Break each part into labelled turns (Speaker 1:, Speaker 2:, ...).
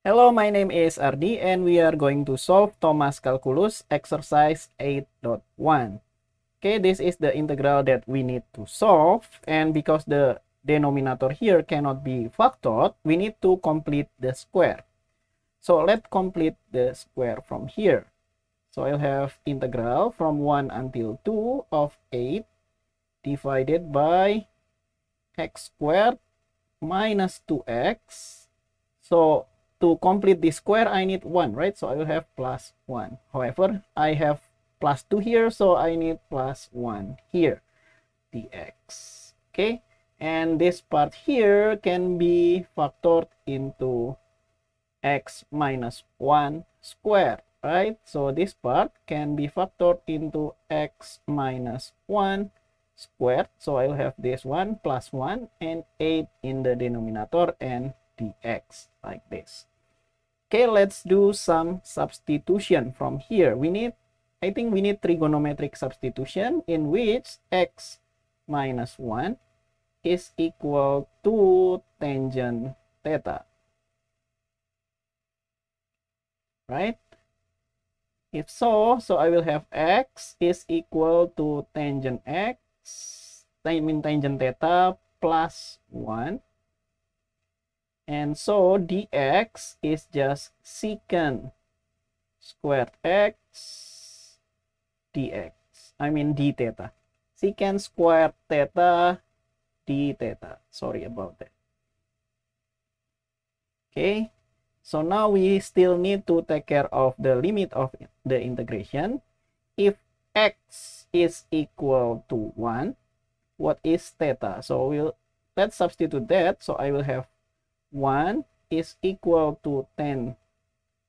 Speaker 1: Hello, my name is Ardi and we are going to solve Thomas calculus exercise 8.1. Okay, this is the integral that we need to solve and because the denominator here cannot be factored, we need to complete the square. So let's complete the square from here. So I'll have integral from 1 until 2 of 8 divided by x squared minus 2x. So to complete this square, I need 1, right? So I will have plus 1. However, I have plus 2 here, so I need plus 1 here, dx, okay? And this part here can be factored into x minus 1 square, right? So this part can be factored into x minus 1 squared. So I will have this 1 plus 1 and 8 in the denominator and dx like this. Okay, let's do some substitution from here. We need, I think we need trigonometric substitution in which x minus 1 is equal to tangent theta. Right? If so, so I will have x is equal to tangent x, I mean tangent theta plus 1 and so dx is just secant squared x dx. I mean d theta. Secant squared theta d theta. Sorry about that. Okay. So now we still need to take care of the limit of the integration. If x is equal to 1, what is theta? So we'll let's substitute that. So I will have 1 is equal to 10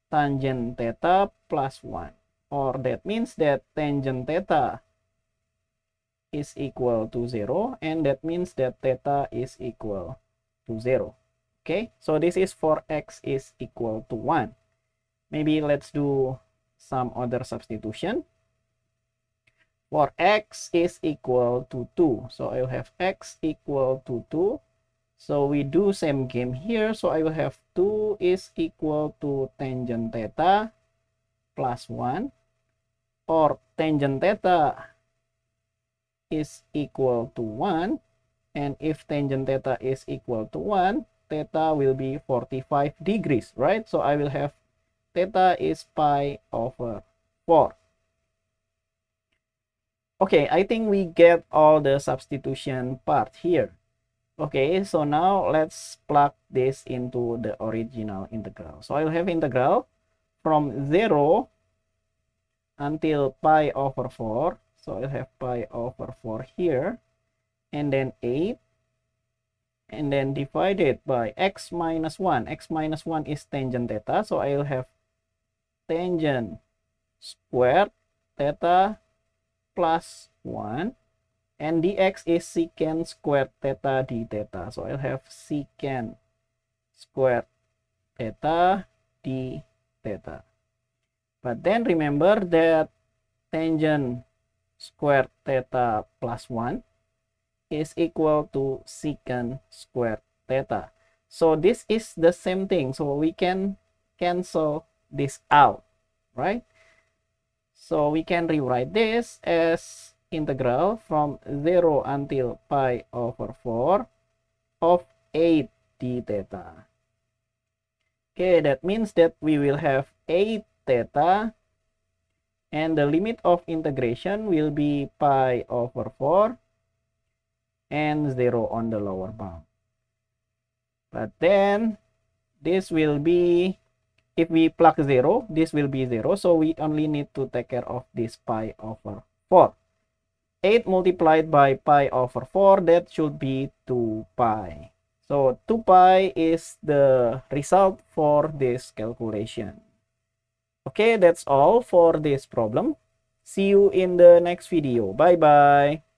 Speaker 1: tangent theta plus 1. Or that means that tangent theta is equal to 0 and that means that theta is equal to 0. Okay, so this is for x is equal to 1. Maybe let's do some other substitution. For x is equal to 2, so I'll have x equal to 2 so we do same game here. So I will have 2 is equal to tangent theta plus 1 or tangent theta is equal to 1 and if tangent theta is equal to 1 theta will be 45 degrees right so I will have theta is pi over 4 okay I think we get all the substitution part here Okay, so now let's plug this into the original integral. So I'll have integral from 0 until pi over 4. So I'll have pi over 4 here. And then 8. And then divided by x minus 1. x minus 1 is tangent theta. So I'll have tangent squared theta plus 1 and dx is secant squared theta d theta. So I'll have secant squared theta d theta. But then remember that tangent squared theta plus 1 is equal to secant squared theta. So this is the same thing. So we can cancel this out, right? So we can rewrite this as integral from 0 until pi over 4 of 8 d theta. Okay, that means that we will have 8 theta and the limit of integration will be pi over 4 and 0 on the lower bound. But then this will be, if we plug 0, this will be 0. So we only need to take care of this pi over 4. 8 multiplied by pi over 4, that should be 2 pi. So 2 pi is the result for this calculation. Okay, that's all for this problem. See you in the next video. Bye-bye.